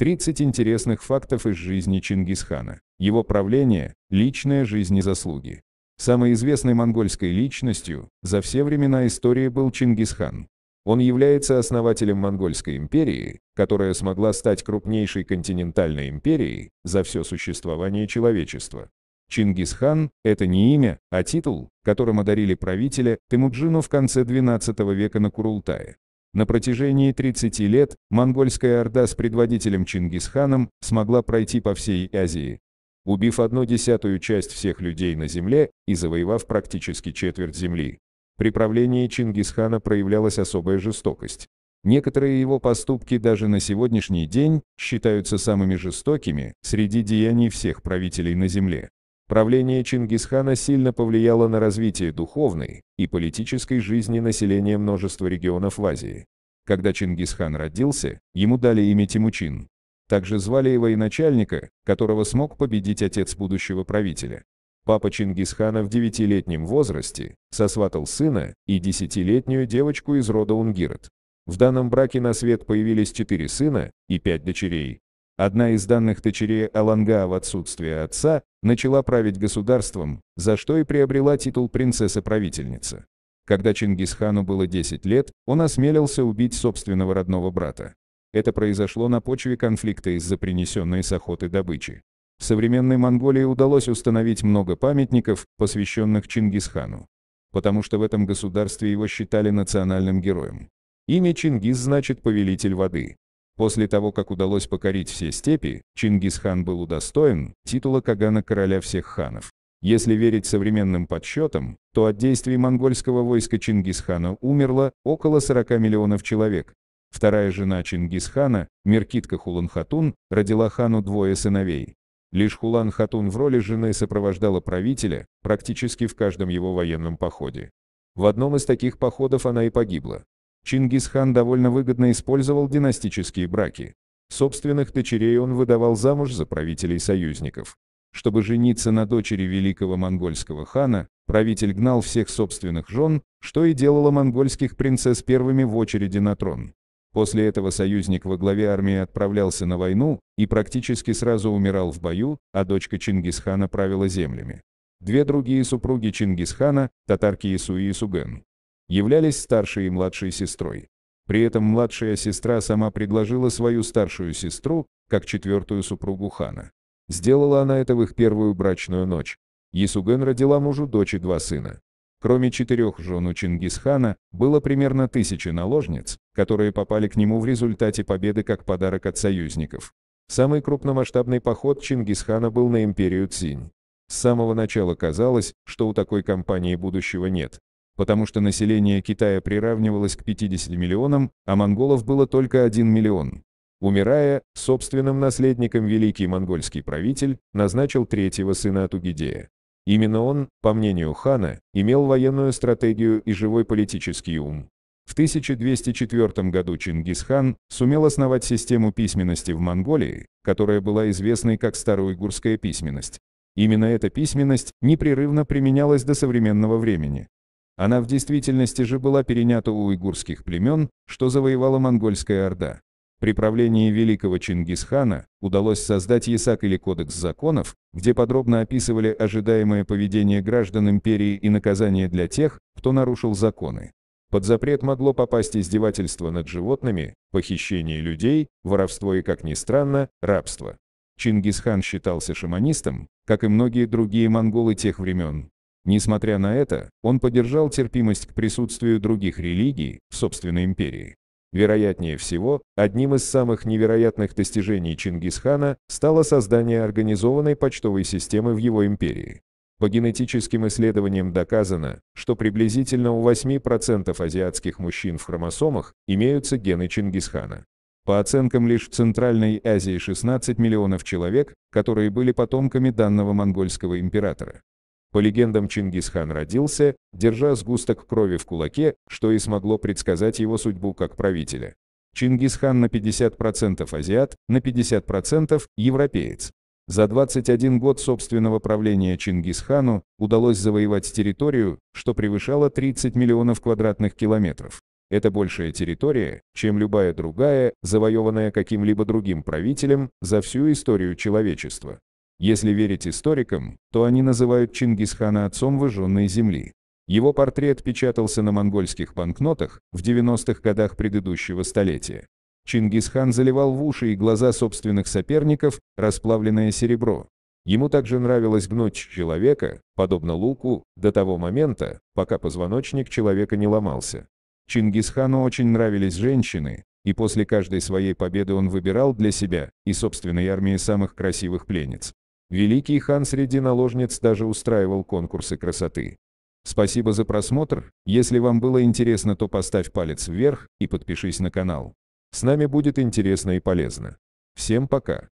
30 интересных фактов из жизни Чингисхана. Его правление, личная жизнь и заслуги. Самой известной монгольской личностью за все времена истории был Чингисхан. Он является основателем Монгольской империи, которая смогла стать крупнейшей континентальной империей за все существование человечества. Чингисхан – это не имя, а титул, которым одарили правителя Темуджину в конце XII века на Курултае. На протяжении 30 лет монгольская орда с предводителем Чингисханом смогла пройти по всей Азии, убив одну десятую часть всех людей на земле и завоевав практически четверть земли. При правлении Чингисхана проявлялась особая жестокость. Некоторые его поступки даже на сегодняшний день считаются самыми жестокими среди деяний всех правителей на земле. Правление Чингисхана сильно повлияло на развитие духовной и политической жизни населения множества регионов в Азии. Когда Чингисхан родился, ему дали имя Тимучин. Также звали его и начальника, которого смог победить отец будущего правителя. Папа Чингисхана в девятилетнем возрасте сосватал сына и десятилетнюю девочку из рода Унгират. В данном браке на свет появились четыре сына и пять дочерей, Одна из данных дочерей Аланга в отсутствие отца начала править государством, за что и приобрела титул принцессы-правительницы. Когда Чингисхану было 10 лет, он осмелился убить собственного родного брата. Это произошло на почве конфликта из-за принесенной с охоты добычи. В современной Монголии удалось установить много памятников, посвященных Чингисхану. Потому что в этом государстве его считали национальным героем. Имя Чингис значит «повелитель воды». После того, как удалось покорить все степи, Чингисхан был удостоен титула Кагана короля всех ханов. Если верить современным подсчетам, то от действий монгольского войска Чингисхана умерло около 40 миллионов человек. Вторая жена Чингисхана, Меркитка Хулан-Хатун, родила хану двое сыновей. Лишь Хулан-Хатун в роли жены сопровождала правителя практически в каждом его военном походе. В одном из таких походов она и погибла. Чингисхан довольно выгодно использовал династические браки. Собственных дочерей он выдавал замуж за правителей союзников. Чтобы жениться на дочери великого монгольского хана, правитель гнал всех собственных жен, что и делало монгольских принцесс первыми в очереди на трон. После этого союзник во главе армии отправлялся на войну и практически сразу умирал в бою, а дочка Чингисхана правила землями. Две другие супруги Чингисхана, татарки Ису и Исуген, являлись старшей и младшей сестрой. При этом младшая сестра сама предложила свою старшую сестру, как четвертую супругу хана. Сделала она это в их первую брачную ночь. Есуген родила мужу дочь и два сына. Кроме четырех жен у Чингисхана, было примерно тысячи наложниц, которые попали к нему в результате победы как подарок от союзников. Самый крупномасштабный поход Чингисхана был на империю Цинь. С самого начала казалось, что у такой компании будущего нет потому что население Китая приравнивалось к 50 миллионам, а монголов было только 1 миллион. Умирая, собственным наследником великий монгольский правитель назначил третьего сына Атугидея. Именно он, по мнению хана, имел военную стратегию и живой политический ум. В 1204 году Чингисхан сумел основать систему письменности в Монголии, которая была известной как староуйгурская письменность. Именно эта письменность непрерывно применялась до современного времени. Она в действительности же была перенята у уйгурских племен, что завоевала монгольская орда. При правлении великого Чингисхана удалось создать ясак или Кодекс законов, где подробно описывали ожидаемое поведение граждан империи и наказание для тех, кто нарушил законы. Под запрет могло попасть издевательство над животными, похищение людей, воровство и, как ни странно, рабство. Чингисхан считался шаманистом, как и многие другие монголы тех времен, Несмотря на это, он поддержал терпимость к присутствию других религий в собственной империи. Вероятнее всего, одним из самых невероятных достижений Чингисхана стало создание организованной почтовой системы в его империи. По генетическим исследованиям доказано, что приблизительно у 8% азиатских мужчин в хромосомах имеются гены Чингисхана. По оценкам лишь в Центральной Азии 16 миллионов человек, которые были потомками данного монгольского императора. По легендам Чингисхан родился, держа сгусток крови в кулаке, что и смогло предсказать его судьбу как правителя. Чингисхан на 50% азиат, на 50% европеец. За 21 год собственного правления Чингисхану удалось завоевать территорию, что превышало 30 миллионов квадратных километров. Это большая территория, чем любая другая, завоеванная каким-либо другим правителем за всю историю человечества. Если верить историкам, то они называют Чингисхана отцом выжженной земли. Его портрет печатался на монгольских банкнотах в 90-х годах предыдущего столетия. Чингисхан заливал в уши и глаза собственных соперников расплавленное серебро. Ему также нравилось гнуть человека, подобно луку, до того момента, пока позвоночник человека не ломался. Чингисхану очень нравились женщины, и после каждой своей победы он выбирал для себя и собственной армии самых красивых пленниц. Великий хан среди наложниц даже устраивал конкурсы красоты. Спасибо за просмотр, если вам было интересно, то поставь палец вверх и подпишись на канал. С нами будет интересно и полезно. Всем пока.